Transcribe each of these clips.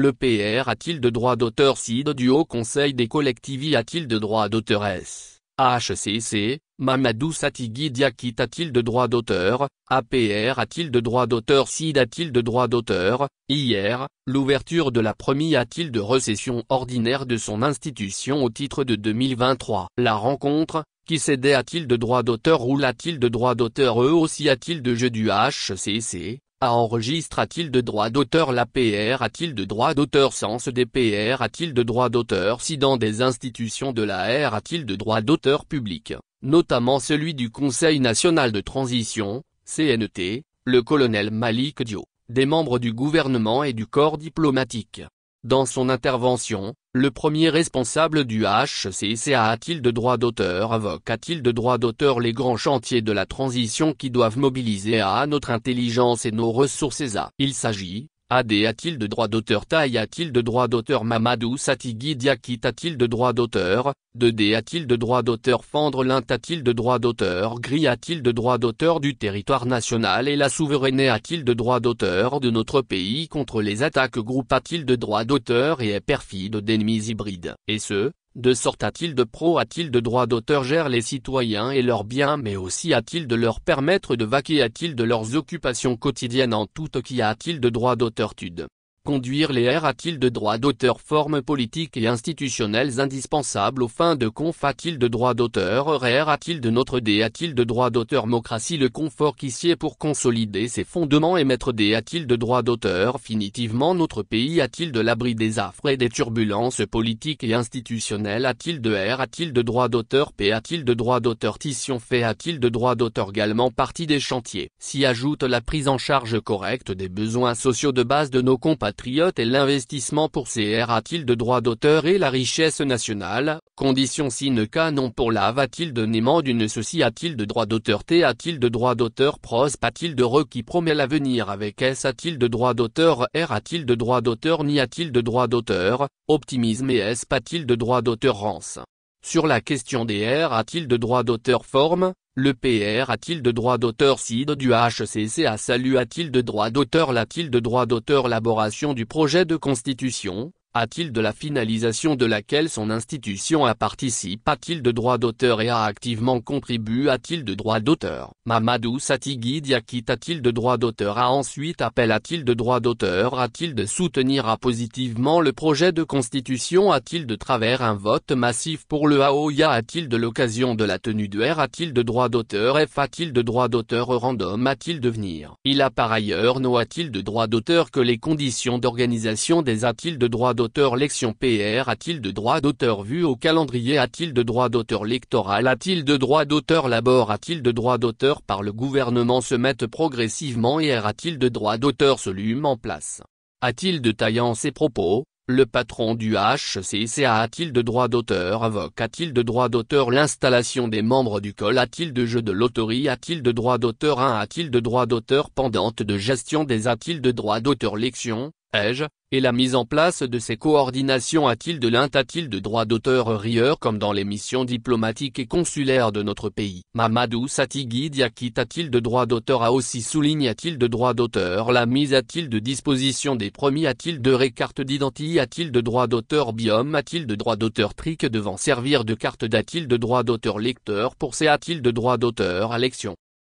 Le PR a-t-il de droit d'auteur SID du Haut Conseil des collectivités a-t-il de droit d'auteur S HCC, Mamadou Satigui Diakit a-t-il de droit d'auteur, APR a-t-il de droit d'auteur SID a-t-il de droit d'auteur, hier, l'ouverture de la première a-t-il de récession ordinaire de son institution au titre de 2023 La rencontre, qui cédait a-t-il de droit d'auteur ou l'a-t-il de droit d'auteur eux aussi a-t-il de jeu du HCC a enregistre-t-il de droit d'auteur la PR a-t-il de droit d'auteur Sens DPR a-t-il de droit d'auteur Si dans des institutions de la R a-t-il de droit d'auteur public, notamment celui du Conseil National de Transition, CNT, le colonel Malik Dio, des membres du gouvernement et du corps diplomatique, dans son intervention, le premier responsable du HCCA a-t-il de droit d'auteur a t il de droit d'auteur les grands chantiers de la transition qui doivent mobiliser à notre intelligence et nos ressources à Il s'agit, AD a-t-il de droit d'auteur Taï a-t-il de droit d'auteur Mamadou Satigi Diakit a-t-il de droit d'auteur 2D a-t-il de droit d'auteur Fendre Lint a-t-il de droit d'auteur Gris a-t-il de droit d'auteur du territoire national et la souveraineté a-t-il de droit d'auteur de notre pays contre les attaques groupe a-t-il de droit d'auteur et est perfide d'ennemis hybrides Et ce, de sorte a-t-il de pro a-t-il de droit d'auteur gère les citoyens et leurs biens mais aussi a-t-il de leur permettre de vaquer a-t-il de leurs occupations quotidiennes en tout qui a-t-il de droit d'auteur tude conduire les R-A-t-il de droits d'auteur formes politiques et institutionnelles indispensables aux fins de conf A-t-il de droit d'auteur R A-t-il de notre D A-t-il de droit d'auteur mocratie le confort qui est pour consolider ses fondements et mettre D A-t-il de droits d'auteur finitivement notre pays A-t-il de l'abri des affres et des turbulences politiques et institutionnelles A-t-il de R A-t-il de droit d'auteur P A-t-il de droit d'auteur Tition fait A-t-il de droits d'auteur également partie des chantiers S'y ajoute la prise en charge correcte des besoins sociaux de base de nos compatriotes et l'investissement pour CR a-t-il de droit d'auteur et la richesse nationale, condition sine qua non pour la a-t-il de nément d'une ceci a-t-il de droit d'auteur T a-t-il de droit d'auteur Pros a-t-il de re qui promet l'avenir avec S a-t-il de droit d'auteur R a-t-il de droit d'auteur Ni a-t-il de droit d'auteur, optimisme et S a-t-il de droit d'auteur Rance sur la question des R a-t-il de droit d'auteur forme, le PR a-t-il de droit d'auteur CID du HCC a salut a-t-il de droit d'auteur L'a-t-il de droit d'auteur L'aboration du projet de constitution, a-t-il de la finalisation de laquelle son institution a participé a-t-il de droit d'auteur et a activement contribué a-t-il de droit d'auteur Mamadou Satigui Diakite a-t-il de droit d'auteur a ensuite appel a-t-il de droit d'auteur a-t-il de soutenir a positivement le projet de constitution a-t-il de travers un vote massif pour le A.O.I.A. a-t-il de l'occasion de la tenue de R a-t-il de droit d'auteur F a-t-il de droit d'auteur random a-t-il de venir Il a par ailleurs no a-t-il de droits d'auteur que les conditions d'organisation des a-t-il de droits d'auteur d'auteur PR a-t-il de droit d'auteur vu au calendrier a-t-il de droit d'auteur lectoral a-t-il de droit d'auteur labor a-t-il de droit d'auteur par le gouvernement se mettent progressivement et a-t-il de droit d'auteur se lume en place a-t-il de taillant ses propos le patron du HCCA a-t-il de droit d'auteur invoque a-t-il de droit d'auteur l'installation des membres du col a-t-il de jeu de loterie a-t-il de droit d'auteur 1 a-t-il de droit d'auteur pendante de gestion des a-t-il de droit d'auteur lection ai-je, et la mise en place de ces coordinations a-t-il de l'int a-t-il de droit d'auteur rieur comme dans les missions diplomatiques et consulaires de notre pays Mamadou Satigui Diakit a-t-il de droit d'auteur a aussi souligne a-t-il de droit d'auteur la mise a-t-il de disposition des promis a-t-il de récarte d'identité a-t-il de droit d'auteur biome a-t-il de droit d'auteur trique devant servir de carte d'a-t-il de droit d'auteur lecteur pour a-t-il de droit d'auteur à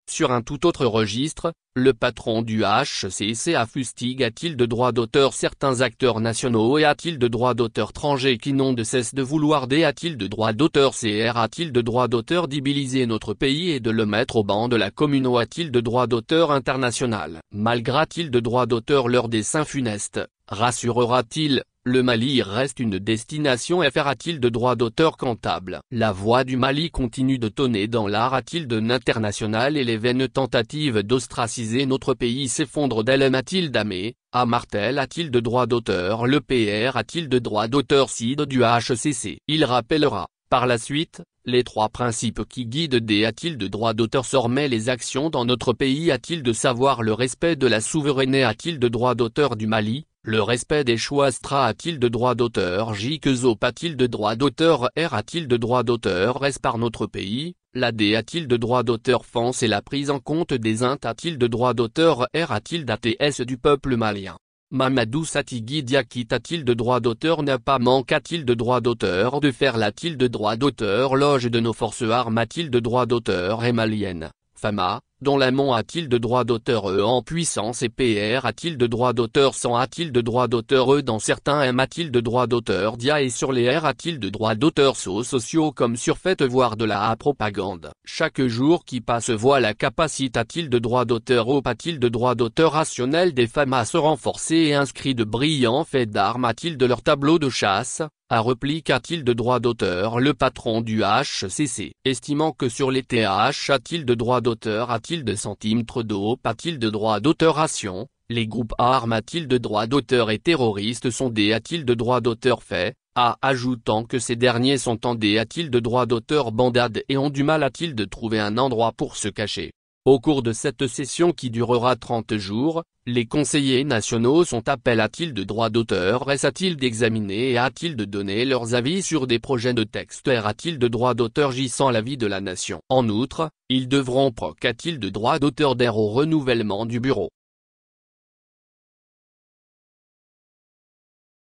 sur un tout autre registre, le patron du HCCA fustigue a-t-il de droit d'auteur certains acteurs nationaux et a-t-il de droit d'auteur étrangers qui n'ont de cesse de vouloir des a-t-il de droit d'auteur CR a-t-il de droit d'auteur d'ibiliser notre pays et de le mettre au banc de la commune ou a-t-il de droit d'auteur international Malgré a-t-il de droit d'auteur leur dessin funeste, rassurera-t-il, le Mali reste une destination FR a-t-il de droit d'auteur comptable La voix du Mali continue de tonner dans l'art a-t-il de l'international et les vaines tentatives d'ostraciser notre pays s'effondrent d'elle a-t-il d'amé, à Martel a-t-il de droit d'auteur Le PR a-t-il de droit d'auteur CID du HCC Il rappellera, par la suite, les trois principes qui guident des a-t-il de droit d'auteur sormaient les actions dans notre pays a-t-il de savoir le respect de la souveraineté a-t-il de droit d'auteur du Mali le respect des choix stra a-t-il de droit d'auteur J. zop a-t-il de droit d'auteur R a-t-il de droit d'auteur S par notre pays La D a-t-il de droit d'auteur France et la prise en compte des int a-t-il de droit d'auteur R a-t-il d'ATS du peuple malien Mamadou Satigui Diakit a-t-il de droit d'auteur n'a pas manque-t-il de droit d'auteur de faire l'a-t-il de droit d'auteur Loge de nos forces armes a-t-il de droit d'auteur et malienne Fama, dont l'amont a-t-il de droit d'auteur E en puissance et PR a-t-il de droit d'auteur sans a-t-il de droit d'auteur E dans certains M a-t-il de droit d'auteur DIA et sur les R a-t-il de droit d'auteur SO sociaux comme surfaite voire de la A propagande Chaque jour qui passe voit la capacité a-t-il de droit d'auteur O a-t-il de droit d'auteur rationnel des femmes à se renforcer et inscrit de brillants faits d'armes a-t-il de leur tableau de chasse a replique a-t-il de droit d'auteur Le patron du HCC, estimant que sur les TH a-t-il de droit d'auteur A-t-il de centimètres d'eau A-t-il de droit ration, Les groupes armes a-t-il de droit d'auteur et terroristes sont des a-t-il de droit d'auteur fait A ajoutant que ces derniers sont en des a-t-il de droit d'auteur bandade et ont du mal a-t-il de trouver un endroit pour se cacher au cours de cette session qui durera 30 jours, les conseillers nationaux sont appelés à t il de droit d'auteur à t il d'examiner et à t il de donner leurs avis sur des projets de texte R-a-t-il de droit d'auteur gissant l'avis de la nation En outre, ils devront proc a-t-il de droit d'auteur d'air au renouvellement du bureau